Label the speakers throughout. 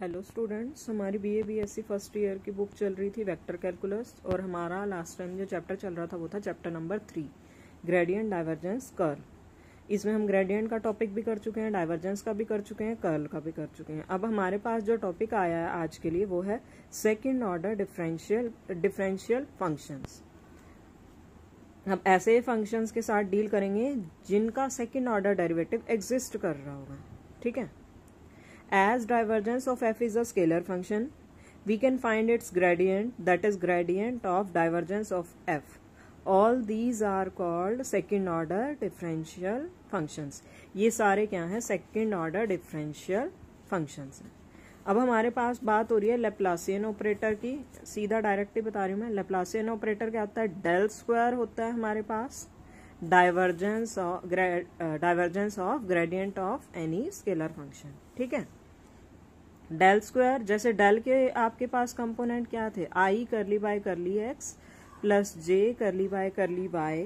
Speaker 1: Hello students हमारी B A B S C first year की book चल रही थी वेक्टर कैलकुलस और हमारा लास्ट टाइम जो चैप्टर चल रहा था वो था chapter number three gradient divergence curl इसमें हम ग्रेडियंट का टॉपिक भी कर चुके हैं डाइवर्जेंस का भी कर चुके हैं कर्ल का भी कर चुके हैं अब हमारे पास जो टॉपिक आया है आज के लिए वो है second order differential differential functions हम ऐसे फंक्शंस के साथ डील करेंगे जिनका सेकेंड ऑर्डर डेरिवेटिव एग्जिस्ट कर रहा होगा ठीक है As divergence of f is a scalar function, we can find its gradient that is gradient of divergence of f. All these are called second order differential functions. ये सारे क्या हैं second order differential functions हैं अब हमारे पास बात हो रही है लेप्लासियन ऑपरेटर की सीधा डायरेक्टली बता रही हूँ मैं लेप्लासियन ऑपरेटर क्या होता है डेल स्क्वायर होता है हमारे पास divergence of divergence of gradient of any scalar function ठीक है डेल स्क्वायर जैसे डेल के आपके पास कंपोनेंट क्या थे आई करली बाय करली एक्स प्लस जे करली बाय करली बाय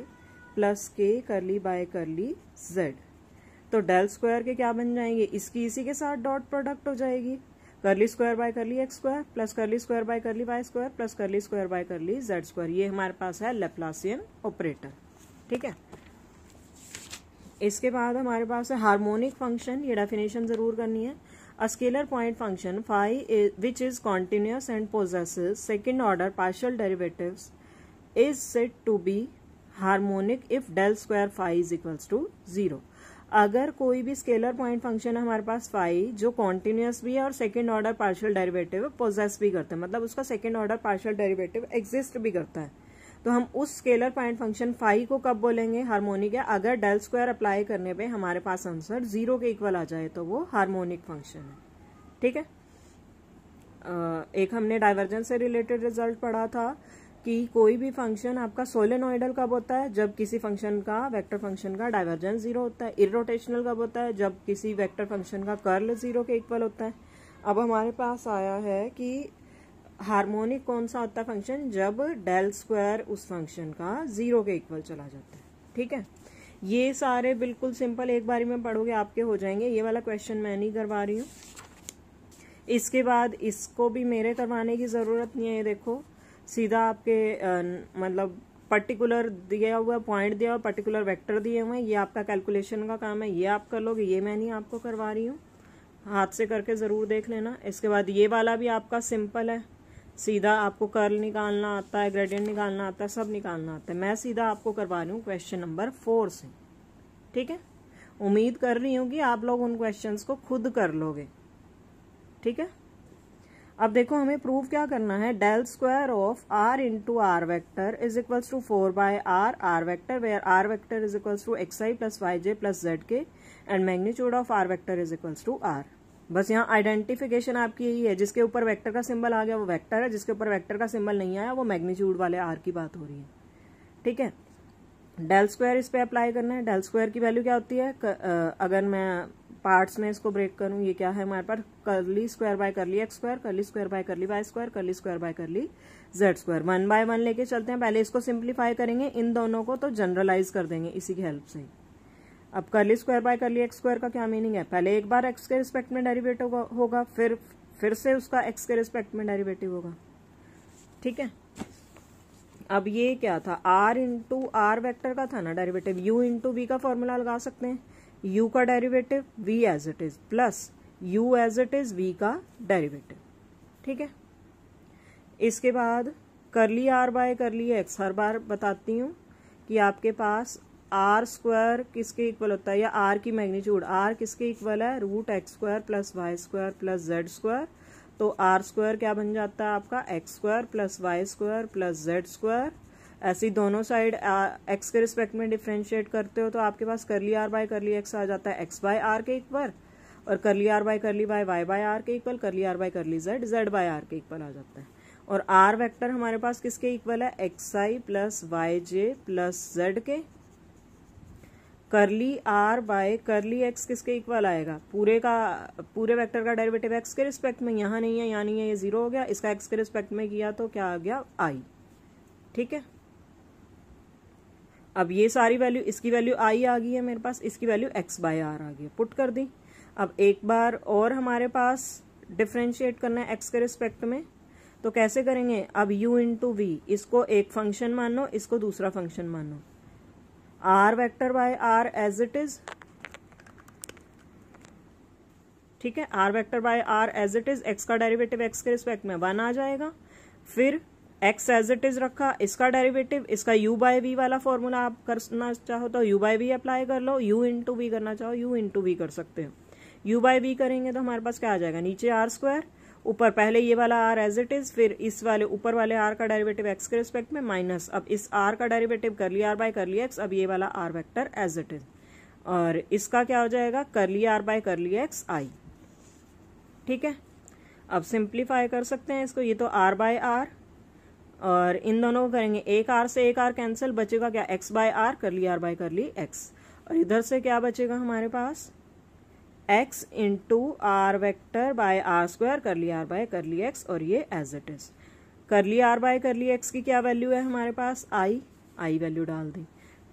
Speaker 1: प्लस के करली बाय करली जेड तो डेल स्क्वायर के क्या बन जाएंगे इसकी इसी के साथ डॉट प्रोडक्ट हो जाएगी curly square by curly x square plus curly square by curly y square plus curly square by curly z square ये हमारे पास है लेप्लासियन ऑपरेटर ठीक है इसके बाद हमारे पास है हार्मोनिक फंक्शन ये डेफिनेशन जरूर करनी है a point function function which is is and and second order order derivative is set to be be if del square phi phi is equals to अगर कोई भी स्केलर पॉइंट फंक्शन है हमारे पास five जो continuous भी है और second order partial derivative possess भी करता है मतलब उसका second order partial derivative exist भी करता है तो हम उस स्केलर पॉइंट फंक्शन फाइव को कब बोलेंगे हार्मोनिक है अगर डेल स्क्वायर अप्लाई करने पे हमारे पास आंसर जीरो के इक्वल आ जाए तो वो हार्मोनिक फंक्शन है ठीक है एक हमने डाइवर्जेंस से रिलेटेड रिजल्ट पढ़ा था कि कोई भी फंक्शन आपका सोलेनोइडल कब होता है जब किसी फंक्शन का वेक्टर फंक्शन का डाइवर्जेंस जीरो होता है इरोटेशनल कब होता है जब किसी वेक्टर फंक्शन का कर्ल जीरो के इक्वल होता है अब हमारे पास आया है कि हार्मोनिक कौन सा होता है फंक्शन जब डेल स्क्वायर उस फंक्शन का जीरो के इक्वल चला जाता है ठीक है ये सारे बिल्कुल सिंपल एक बारी में पढ़ोगे आपके हो जाएंगे ये वाला क्वेश्चन मैं नहीं करवा रही हूँ इसके बाद इसको भी मेरे करवाने की ज़रूरत नहीं है ये देखो सीधा आपके आ, मतलब पर्टिकुलर दिया हुआ पॉइंट दिया हुआ पर्टिकुलर वेक्टर दिए हुए हैं ये आपका कैलकुलेशन का काम है ये आप कर लोगे ये मैं नहीं आपको करवा रही हूँ हाथ से करके ज़रूर देख लेना इसके बाद ये वाला भी आपका सिंपल है सीधा आपको कर्ल निकालना आता है ग्रेडियंट निकालना आता है सब निकालना आता है मैं सीधा आपको करवा रही हूँ क्वेश्चन नंबर फोर से ठीक है उम्मीद कर रही हूँ कि आप लोग उन क्वेश्चन को खुद कर लोगे ठीक है अब देखो हमें प्रूव क्या करना है del square of r into are vector is equals to four by r r vector where r vector is equals to x I plus Y J plus Z k and magnitude of are vector is equals to r बस यहाँ identification आपकी यही है जिसके ऊपर vector का symbol आ गया वो वेक्टर है जिसके ऊपर वेक्टर का सिंबल नहीं आया वो मैग्नीट्यूड वाले आर की बात हो रही है ठीक है डेल स्क्वायर इस पर अप्लाई करना है डेल स्क्वायर की वैल्यू क्या होती है क, आ, अगर मैं पार्ट्स में इसको ब्रेक करूं ये क्या है हमारे पास curly square by curly x square curly square by curly y square curly square by curly z square one by one लेके चलते हैं पहले इसको सिंप्लीफाई करेंगे इन दोनों को तो जनरलाइज कर देंगे इसी की हेल्प से अब curly square by curly x square का क्या मीनिंग है पहले एक बार एक्स के रिस्पेक्ट में डेरिवेटिव होगा, होगा फिर फिर से उसका एक्स के रिस्पेक्ट में डेरिवेटिव होगा ठीक है अब ये क्या था आर इंटू आर वैक्टर का था ना डेरिवेटिव यू इंटू वी का फॉर्मूला लगा सकते हैं यू का derivative v as it is plus u as it is v का डेरिवेटिव ठीक है इसके बाद curly are by curly x हर बार बताती हूँ कि आपके पास आर स्क्वायर किसके इक्वल होता है या आर की मैग्नीट्यूड आर किसके इक्वल है root x square plus Y square plus Z square तो आर स्क्वायर क्या बन जाता है आपका x square plus Y square plus Z square ऐसी दोनों साइड एक्स के रिस्पेक्ट में डिफ्रेंशिएट करते हो तो आपके पास curly are by curly x आ जाता है एक्स बाय आर के इक्वल और curly are by curly by y by r के equal curly are by curly z z by r के इक्वल आ जाता है और आर वेक्टर हमारे पास किसके इक्वल है x I plus Y J plus Z k curly are by curly x किसके इक्वल आएगा पूरे का पूरे वेक्टर का डेरिवेटिव एक्स के रिस्पेक्ट में यहाँ नहीं है यहाँ नहीं है ये जीरो हो गया इसका एक्स के रिस्पेक्ट में किया तो क्या आ गया आई ठीक है अब ये सारी वैल्यू इसकी वैल्यू आई आ गई है मेरे पास इसकी वैल्यू एक्स बाय आर आ गई है पुट कर दी अब एक बार और हमारे पास डिफ्रेंशिएट करना है एक्स के रिस्पेक्ट में तो कैसे करेंगे अब यू इंटू वी इसको एक फंक्शन मान लो इसको दूसरा फंक्शन मान लो r vector by r as it is ठीक है r vector by r as it is x का डेरिवेटिव एक्स के रिस्पेक्ट में वन आ जाएगा फिर एक्स एज इट इज रखा इसका डेरिवेटिव इसका यू बाय वी वाला फॉर्मूला आप करना चाहो तो यू बाय वी अप्लाई कर लो यू इंटू वी करना चाहो यू इंटू वी कर सकते हो यू बाय वी करेंगे तो हमारे पास क्या आ जाएगा नीचे आर स्क्वायर ऊपर पहले ये वाला आर एज इट इज फिर इस वाले ऊपर वाले आर का डेरिवेटिव एक्स के रिस्पेक्ट में माइनस अब इस आर का डेरिवेटिव लिया आर बाय कर लिया एक्स अब ये वाला r vector as it is और इसका क्या हो जाएगा कर लिया आर बाय कर लिया एक्स आई ठीक है अब सिंप्लीफाई कर सकते हैं इसको ये तो आर बाय आर और इन दोनों को करेंगे एक आर से एक आर कैंसिल बचेगा क्या एक्स बाय आर कर लिया आर बाय कर ली एक्स और इधर से क्या बचेगा हमारे पास x into are vector by are square curly are by curly x और ये as it is curly are by curly x की क्या वैल्यू है हमारे पास आई आई वैल्यू डाल दी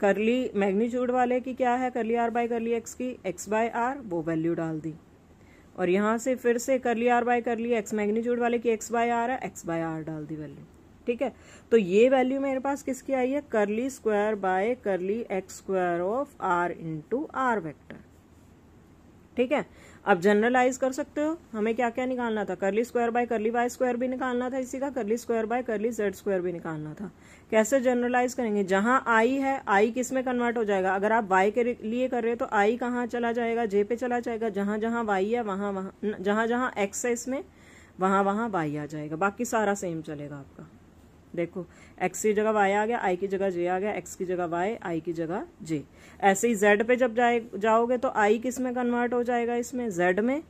Speaker 1: करली मैग्नीच्यूड वाले की क्या है curly are by curly x की एक्स बाय आर वो वैल्यू डाल दी और यहाँ से फिर से curly are by curly x magnitude वाले की एक्स बाय आर है एक्स बाय आर डाल दी वैल्यू ठीक है तो ये वैल्यू मेरे पास किसकी आई है curly square by curly x square of r into are vector ठीक है अब जनरलाइज कर सकते हो हमें क्या क्या निकालना था curly square by curly y square भी निकालना था इसी का curly square by curly z square भी निकालना था कैसे जनरलाइज करेंगे जहां आई है आई किस में कन्वर्ट हो जाएगा अगर आप वाई के लिए कर रहे हो तो आई कहाँ चला जाएगा जे पे चला जाएगा जहां जहां वाई है वहां वहां जहां जहां एक्स है इसमें वहां वहां वाई आ जाएगा बाकी सारा सेम चलेगा आपका देखो एक्स की जगह वाई आ गया आई की जगह जे आ गया एक्स की जगह वाई आई की जगह जे ऐसे ही जेड पे जब जाए जाओगे तो आई किस में कन्वर्ट हो जाएगा इसमें जेड में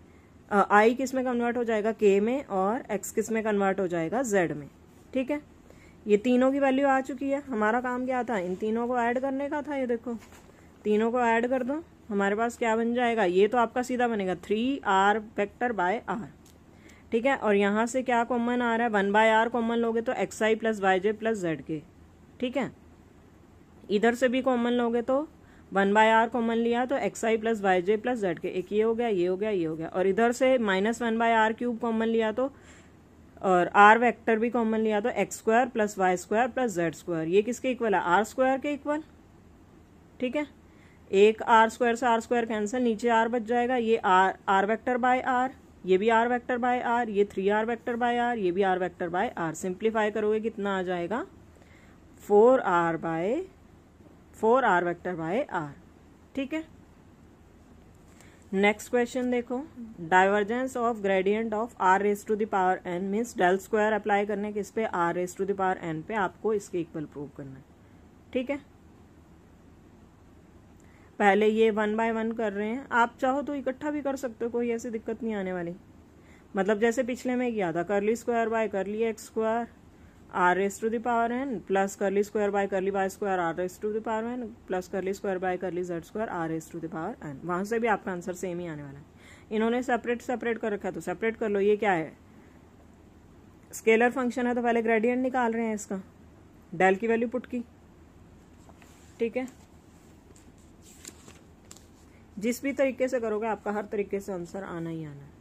Speaker 1: आई किस में कन्वर्ट हो जाएगा के में और एक्स किस में कन्वर्ट हो जाएगा जेड में ठीक है ये तीनों की वैल्यू आ चुकी है हमारा काम क्या था इन तीनों को ऐड करने का था ये देखो तीनों को ऐड कर दो हमारे पास क्या बन जाएगा ये तो आपका सीधा बनेगा three r vector by are ठीक है और यहाँ से क्या कॉमन आ रहा है वन बाय आर कॉमन लोगे तो एक्स आई प्लस वाई जे प्लस जेड के ठीक है इधर से भी कॉमन लोगे तो वन बाय आर कॉमन लिया तो एक्स आई प्लस वाई जे प्लस जेड के एक ये हो गया ये हो गया ये हो गया और इधर से minus one by are cube common लिया तो और आर वेक्टर भी कॉमन लिया तो x square plus Y square plus Z square ये किसके इक्वल है आर स्क्वायर के इक्वल ठीक है एक आर स्क्वायर से आर स्क्वायर कैंसिल नीचे आर बच जाएगा ये r r vector by r ये भी आर वैक्टर बाय आर ये three r vector by r ये भी r vector by are simplify करोगे कितना आ जाएगा four r by four r vector by are ठीक है नेक्स्ट क्वेश्चन देखो divergence of gradient of r raise to the power n means del square apply करने के इस पे r raise to the power n पे आपको इसके इक्वल प्रूव करना है ठीक है पहले ये वन बाय वन कर रहे हैं आप चाहो तो इकट्ठा भी कर सकते हो कोई ऐसी दिक्कत नहीं आने वाली मतलब जैसे पिछले में किया था curly square by curly x square r S to the power n plus curly square by curly by square r S to the power n plus curly square by curly z square r S to the power n वहां से भी आपका answer same ही आने वाला है इन्होंने separate separate कर रखा तो सेपरेट कर लो ये क्या है स्केलर फंक्शन है तो पहले ग्रेडियंट निकाल रहे हैं इसका डेल की वैल्यू पुट की ठीक है जिस भी तरीके से करोगे आपका हर तरीके से आंसर आना ही आना है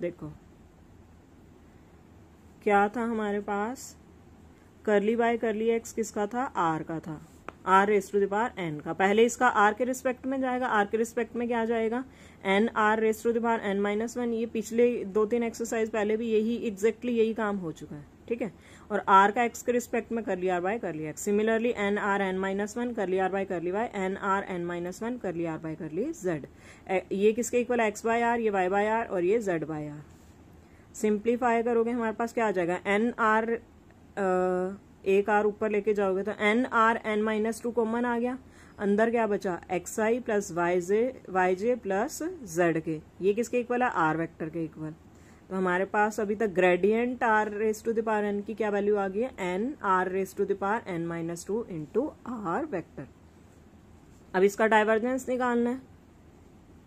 Speaker 1: देखो क्या था हमारे पास करली बाय करली एक्स किसका था आर का था r raise to the power n का पहले इसका आर के रिस्पेक्ट में जाएगा आर के रिस्पेक्ट में क्या जाएगा n r raise to the power N minus one ये पिछले दो तीन एक्सरसाइज पहले भी यही एग्जैक्टली exactly यही काम हो चुका है ठीक है और आर का एक्स के रिस्पेक्ट में curly are by curly x similarly n r n minus one curly are by curly y n r n minus one curly are by curly z ये किसके इक्वल एक्स बाय आर ये y by are और ये Z by are simplify करोगे हमारे पास क्या आ जाएगा एन आर एक आर ऊपर लेके जाओगे तो n r n minus two common आ गया अंदर क्या बचा एक्स आई प्लस वाई जे वाई जे प्लस जेड के ये किसके इक्वल है आर वेक्टर के इक्वल तो हमारे पास अभी तक gradient r raise to the power n की क्या वैल्यू आ गई है n r raise to the power n minus two into are vector अब इसका डाइवर्जेंस निकालना है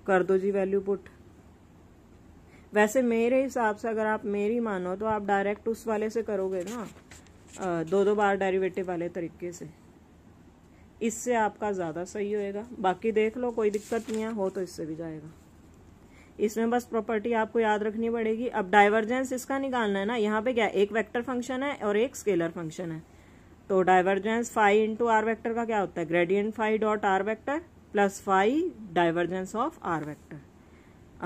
Speaker 1: कर दो जी वैल्यू पुट वैसे मेरे हिसाब से अगर आप मेरी मानो तो आप डायरेक्ट उस वाले से करोगे ना दो दो बार डेरिवेटिव वाले तरीके से इससे आपका ज़्यादा सही होएगा बाकी देख लो कोई दिक्कत नहीं है हो तो इससे भी जाएगा इसमें बस प्रॉपर्टी आपको याद रखनी पड़ेगी अब डाइवर्जेंस इसका निकालना है ना यहाँ पे क्या एक वेक्टर फंक्शन है और एक स्केलर फंक्शन है तो divergence five into are vector का क्या होता है gradient five dot R vector plus five divergence of are vector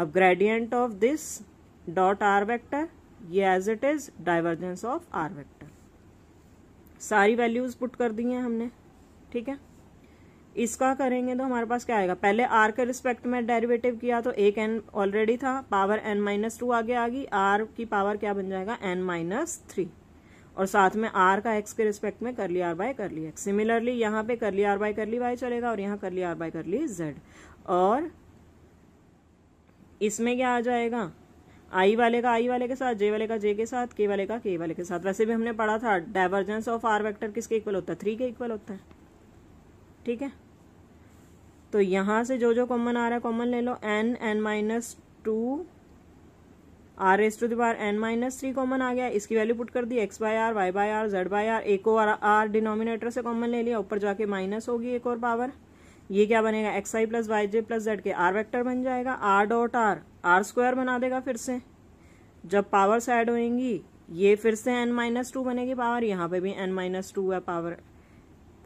Speaker 1: अब gradient of this dot R vector ये as it is divergence of are vector सारी values put कर दी हैं हमने ठीक है इसका करेंगे तो हमारे पास क्या आएगा पहले आर के रिस्पेक्ट में डेरिवेटिव किया तो एक एन ऑलरेडी था पावर एन माइनस टू आगे आ गई आर की पावर क्या बन जाएगा एन माइनस थ्री और साथ में आर का एक्स के रिस्पेक्ट में curly are by curly x similarly यहाँ पे करली आर बाय करली वाई चलेगा और यहाँ करली are by curly Z और इसमें क्या आ जाएगा आई वाले का आई वाले के साथ जे वाले का जे के साथ के वाले का के वाले के साथ वैसे भी हमने पढ़ा था डाइवर्जेंस ऑफ आर वेक्टर किसके इक्वल होता है थ्री के इक्वल होता है ठीक है तो यहाँ से जो जो कॉमन आ रहा है कॉमन ले लो N N minus two R S to the power N minus three common आ गया इसकी वैल्यू पुट कर दी X by R Y by R Z by R एक और आर डिनोमिनेटर से कॉमन ले लिया ऊपर जाके माइनस होगी एक और पावर ये क्या बनेगा एक्स आई प्लस वाई जे plus Z K R vector बन जाएगा R dot R R square बना देगा फिर से जब पावर्स ऐड होएंगी ये फिर से एन माइनस टू बनेगी पावर यहाँ पे भी एन माइनस टू है पावर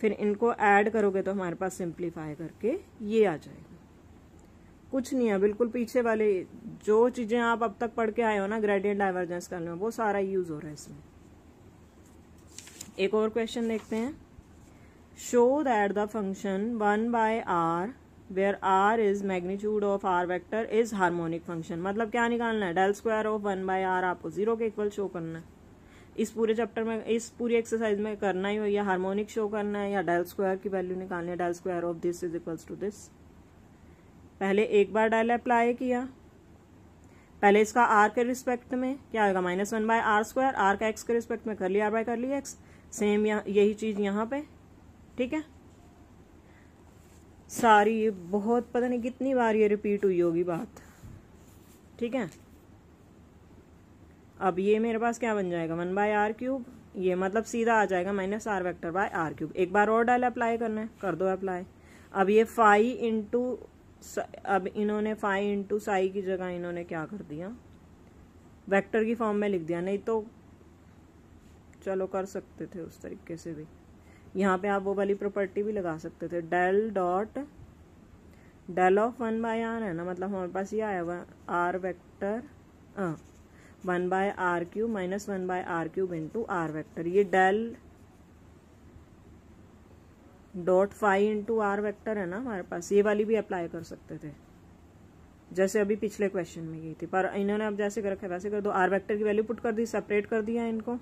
Speaker 1: फिर इनको ऐड करोगे तो हमारे पास सिंप्लीफाई करके ये आ जाएगा कुछ नहीं है बिल्कुल पीछे वाले जो चीज़ें आप अब तक पढ़ के आए हो ना ग्रेडियंट डाइवर्जेंस करने वो सारा यूज हो रहा है इसमें एक और क्वेश्चन देखते हैं show that the function one by R where R is magnitude of are vector is harmonic function मतलब क्या निकालना है del square of one by R आपको जीरो के इक्वल शो करना है इस पूरे चैप्टर में इस पूरी एक्सरसाइज में करना ही हो या हार्मोनिक शो करना है या डायल स्क्वायर की वैल्यू निकालनी है del square of this is equals to this पहले एक बार डायल अप्लाई किया पहले इसका आर के रिस्पेक्ट में क्या होगा minus one by are square R का एक्स के रिस्पेक्ट में कर लिया आर बाय कर लिया एक्स सेम यही चीज यहाँ पे ठीक है सारी बहुत पता नहीं कितनी बार ये रिपीट हुई होगी बात ठीक है अब ये मेरे पास क्या बन जाएगा वन बाय आर क्यूब ये मतलब सीधा आ जाएगा minus R vector by are cube एक बार और डाल अप्लाई करना है कर दो अप्लाई अब ये फाई इंटू अब इन्होंने फाई इंटू साई की जगह इन्होंने क्या कर दिया वेक्टर की फॉर्म में लिख दिया नहीं तो चलो कर सकते थे उस तरीके से भी यहाँ पे आप वो वाली प्रॉपर्टी भी लगा सकते थे del dot del of one by are है ना मतलब हमारे पास ये आया हुआ R vector one by are cube minus one by are cube into are vector ये del dot five into are vector है ना हमारे पास ये वाली भी अप्लाई कर सकते थे जैसे अभी पिछले क्वेश्चन में यही थी पर इन्होंने अब जैसे कर रखा है वैसे कर दो आर वैक्टर की वैल्यू पुट कर दी सेपरेट कर दिया इनको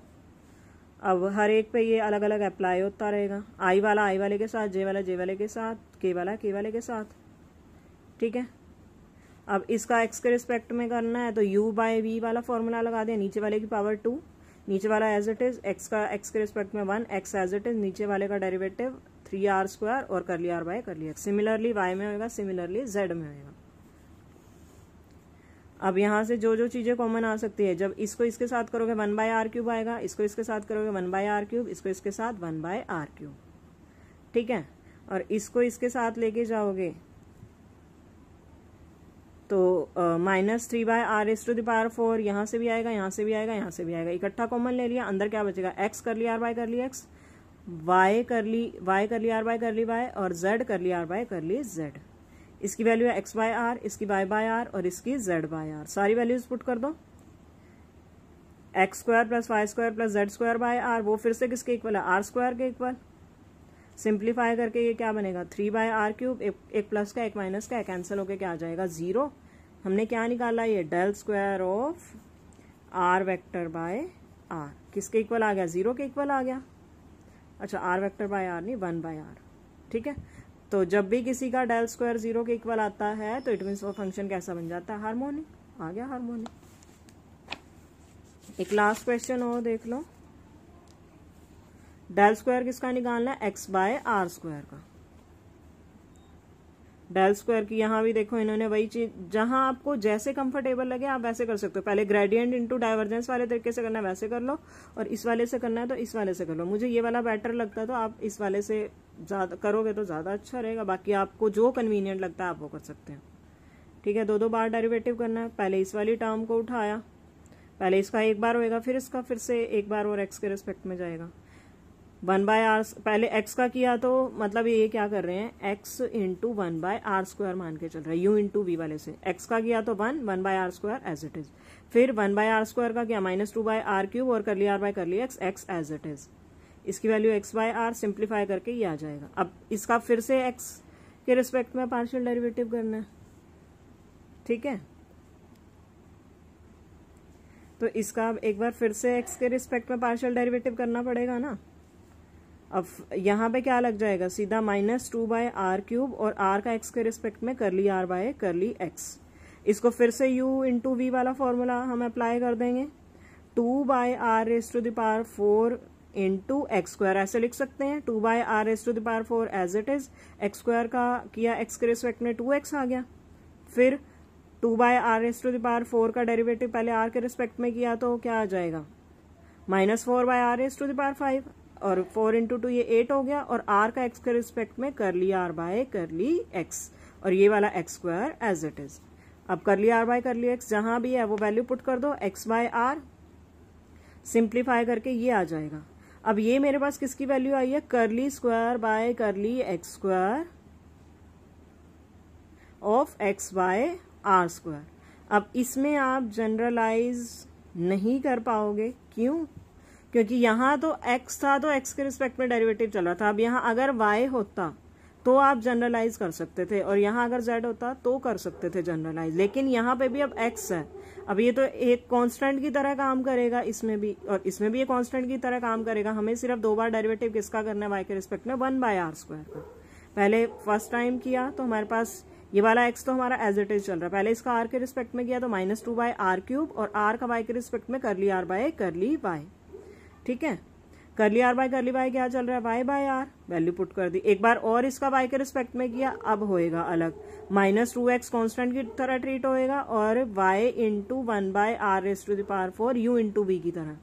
Speaker 1: अब हर एक पे ये अलग अलग अप्लाई होता रहेगा आई वाला आई वाले के साथ जे वाला जे वाले के साथ के वाला के वाले के साथ ठीक है अब इसका एक्स के रिस्पेक्ट में करना है तो यू बाय वी वाला फॉर्मूला लगा दें नीचे वाले की पावर टू नीचे वाला एज इट इज एक्स का एक्स के रिस्पेक्ट में one X as it is नीचे वाले का डेरिवेटिव थ्री आर स्क्वायर और करली आर बाय कर लिया सिमिलरली वाई में होएगा सिमिलरली जेड में होएगा अब यहाँ से जो जो चीज़ें कॉमन आ सकती है जब इसको इसके साथ करोगे वन बाय आर क्यूब आएगा इसको इसके साथ करोगे वन बाय आर क्यूब इसको इसके साथ वन बाय आर क्यूब ठीक है और इसको इसके साथ लेके जाओगे तो minus three by R S to the power four यहाँ से भी आएगा यहाँ से भी आएगा यहाँ से भी आएगा इकट्ठा कॉमन ले लिया अंदर क्या बचेगा एक्स कर लिया आर बाय कर लिया एक्स वाई कर ली वाई कर ली आर बाय कर ली वाई और जेड कर ली R by curly Z इसकी वैल्यू है एक्स बाय आर इसकी वाई बाय आर और इसकी जेड बाय आर सारी वैल्यूज पुट कर दो X square plus Y square plus Z square by are वो फिर से किसके इक्वल है आर स्क्वायर के इक्वल सिंप्लीफाई करके ये क्या बनेगा थ्री बाय आर क्यूब एक प्लस का एक माइनस का कैंसिल होकर क्या आ जाएगा ज़ीरो हमने क्या निकाला ये del square of R vector by R किसके इक्वल आ गया ज़ीरो के इक्वल आ गया अच्छा आर वेक्टर बाय आर नहीं वन बाय आर ठीक है तो जब भी किसी का डेल स्क्वायर ज़ीरो के इक्वल आता है तो इट मीन्स वो फंक्शन कैसा बन जाता है हारमोनिक आ गया हारमोनिक एक लास्ट क्वेश्चन हो देख लो डेल स्क्वायर किसका निकालना है एक्स बाय आर स्क्वायर का डेल स्क्वायर की यहाँ भी देखो इन्होंने वही चीज जहाँ आपको जैसे कंफर्टेबल लगे आप वैसे कर सकते हो पहले ग्रेडियंट इंटू डाइवर्जेंस वाले तरीके से करना है वैसे कर लो और इस वाले से करना है तो इस वाले से कर लो मुझे ये वाला बेटर लगता है तो आप इस वाले से ज़्यादा करोगे तो ज़्यादा अच्छा रहेगा बाकी आपको जो कन्वीनियंट लगता है आप वो कर सकते हैं ठीक है दो दो बार डेरिवेटिव करना है पहले इस वाली टर्म को उठाया पहले इसका एक बार होएगा फिर इसका फिर से एक बार और एक्स के रिस्पेक्ट में जाएगा वन बाय आर पहले एक्स का किया तो मतलब ये क्या कर रहे हैं X into one by are square मान के चल रहा है यू इंटू वी वाले से एक्स का किया तो one one by are square as it is फिर वन बाय आर स्क्वायर का किया minus two by are cube और कर लिया आर बाय कर लिया X X as it is इसकी value x by are simplify करके ये आ जाएगा अब इसका फिर से एक्स के रिस्पेक्ट में पार्शियल डेरिवेटिव करना है ठीक है तो इसका एक बार फिर से एक्स के रिस्पेक्ट में पार्शियल डेरिवेटिव करना पड़ेगा ना अब यहाँ पे क्या लग जाएगा सीधा minus two by are cube और आर का एक्स के रिस्पेक्ट में curly are by curly X इसको फिर से यू इंटू वी वाला फॉर्मूला हम अप्लाई कर देंगे two by R raise to the power four into X square ऐसे लिख सकते हैं two by R raise to the power four as it is X square का किया एक्स के रिस्पेक्ट में टू एक्स आ गया फिर two by R raise to the power four का डेरिवेटिव पहले आर के रिस्पेक्ट में किया तो क्या आ जाएगा minus four by R raise to the power five और फोर इंटू टू ये एट हो गया और आर का एक्स के रिस्पेक्ट में कर लिया आर बाय कर ली एक्स और ये वाला X square as it is अब कर लिया आर बाय कर लिया एक्स जहां भी है वो वैल्यू पुट कर दो एक्स बाय आर सिंप्लीफाई करके ये आ जाएगा अब ये मेरे पास किसकी वैल्यू आई है curly square by curly x square of X by are square अब इसमें आप जनरलाइज नहीं कर पाओगे क्यों क्योंकि यहाँ तो एक्स था तो एक्स के रिस्पेक्ट में डेरिवेटिव चल रहा था अब यहाँ अगर वाई होता तो आप जनरलाइज कर सकते थे और यहाँ अगर जेड होता तो कर सकते थे जनरलाइज लेकिन यहाँ पे भी अब एक्स है अब ये तो एक कांस्टेंट की तरह काम करेगा इसमें भी और इसमें भी ये कांस्टेंट की तरह काम करेगा हमें सिर्फ दो बार डेरिवेटिव किसका करना है वाई के रिस्पेक्ट में वन बाय आर स्क्वायर का पहले फर्स्ट टाइम किया तो हमारे पास ये वाला एक्स तो हमारा एज इट इज चल रहा है पहले इसका आर के रिस्पेक्ट में किया तो minus two by are cube और आर का वाई के रिस्पेक्ट में कर ली आर बाय कर ली वाई ठीक है कर लिया आर बाय कर ली बाय क्या चल रहा है Y by R value put कर दी एक बार और इसका वाई के रिस्पेक्ट में किया अब होएगा अलग माइनस टू एक्स कॉन्स्टेंट की तरह ट्रीट होएगा और Y into one by R S to the power four U into V की तरह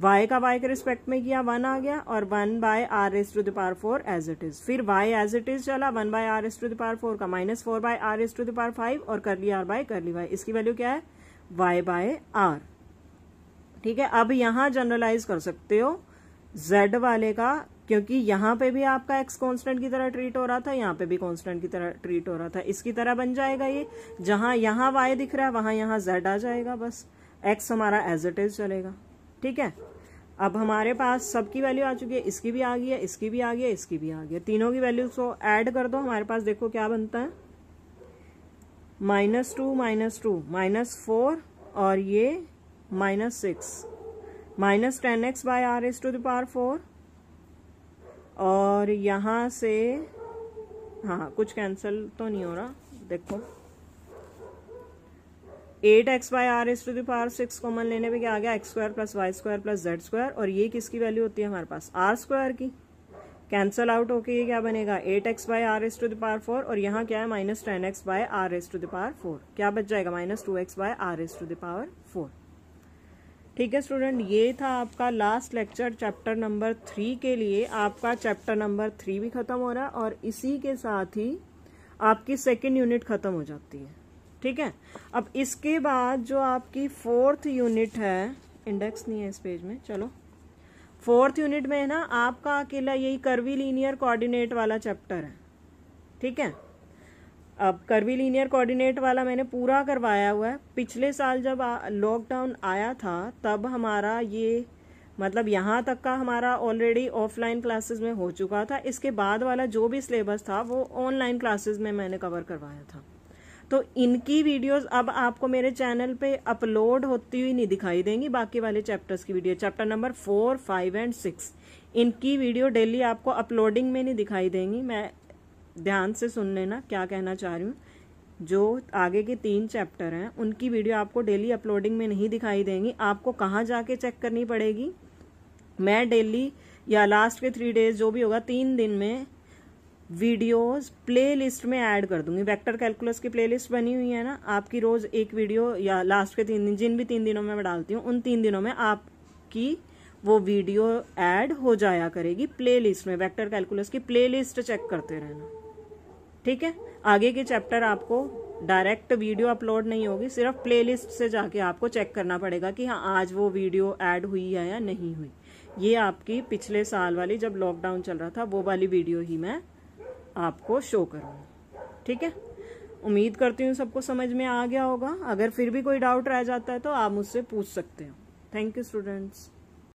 Speaker 1: वाई का वाई के रिस्पेक्ट में किया वन आ गया और one by R S to the power four as it is फिर वाई एज इट इज चला one by R S to the power four का minus four by R S to the power five और कर ली आर बाय कर ली Y इसकी value क्या है Y by are ठीक है अब यहाँ जनरलाइज कर सकते हो जेड वाले का क्योंकि यहाँ पे भी आपका एक्स कांस्टेंट की तरह ट्रीट हो रहा था यहाँ पे भी कांस्टेंट की तरह ट्रीट हो रहा था इसकी तरह बन जाएगा ये जहां यहाँ वाई दिख रहा है वहां यहाँ जेड आ जाएगा बस एक्स हमारा एज इट इज चलेगा ठीक है अब हमारे पास सबकी वैल्यू आ चुकी है इसकी भी आ गई है इसकी भी आ गई है इसकी भी आ गई है तीनों की वैल्यू को ऐड कर दो हमारे पास देखो क्या बनता है minus two minus two minus four और ये minus six minus ten X by R S to the power four और यहाँ से हाँ कुछ कैंसिल तो नहीं हो रहा देखो eight X by R S to the power six common लेने पे क्या आ गया X square plus Y square plus Z square और ये किसकी वैल्यू होती है हमारे पास आर स्क्वायर की कैंसल आउट होके ये क्या बनेगा eight X by R S to the power four और यहाँ क्या है minus ten X by R S to the power four क्या बच जाएगा minus two X by R S to the power four ठीक है स्टूडेंट ये था आपका last lecture chapter number three के लिए आपका चैप्टर नंबर थ्री भी खत्म हो रहा है और इसी के साथ ही आपकी सेकेंड यूनिट खत्म हो जाती है ठीक है अब इसके बाद जो आपकी फोर्थ यूनिट है इंडेक्स नहीं है इस पेज में चलो फोर्थ यूनिट में है ना आपका अकेला यही कर्वी लीनियर कोऑर्डिनेट वाला चैप्टर है ठीक है अब लीनियर कोऑर्डिनेट वाला मैंने पूरा करवाया हुआ है पिछले साल जब लॉकडाउन आया था तब हमारा ये मतलब यहाँ तक का हमारा ऑलरेडी ऑफलाइन क्लासेस में हो चुका था इसके बाद वाला जो भी सिलेबस था वो ऑनलाइन क्लासेस में मैंने कवर करवाया था तो इनकी वीडियोस अब आपको मेरे चैनल पे अपलोड होती हुई नहीं दिखाई देंगी बाकी वाले चैप्टर्स की video chapter number four five and six इनकी वीडियो डेली आपको अपलोडिंग में नहीं दिखाई देंगी मैं ध्यान से सुन लेना क्या कहना चाह रही हूँ जो आगे के तीन चैप्टर हैं उनकी वीडियो आपको डेली अपलोडिंग में नहीं दिखाई देंगी आपको कहाँ जाके चेक करनी पड़ेगी मैं डेली या लास्ट के थ्री डेज जो भी होगा तीन दिन में वीडियोस प्लेलिस्ट में ऐड कर दूंगी वेक्टर कैलकुलस की प्लेलिस्ट बनी हुई है ना आपकी रोज एक वीडियो या लास्ट के तीन दिन जिन भी तीन दिनों में मैं डालती हूँ उन तीन दिनों में आपकी वो वीडियो ऐड हो जाया करेगी प्लेलिस्ट में वेक्टर कैलकुलस की प्लेलिस्ट चेक करते रहना ठीक है आगे के चैप्टर आपको डायरेक्ट वीडियो अपलोड नहीं होगी सिर्फ प्लेलिस्ट से जाके आपको चेक करना पड़ेगा कि हाँ आज वो वीडियो ऐड हुई है या नहीं हुई ये आपकी पिछले साल वाली जब लॉकडाउन चल रहा था वो वाली वीडियो ही मैं आपको शो करूँगी ठीक है उम्मीद करती हूँ सबको समझ में आ गया होगा अगर फिर भी कोई डाउट रह जाता है तो आप मुझसे पूछ सकते हो थैंक यू स्टूडेंट्स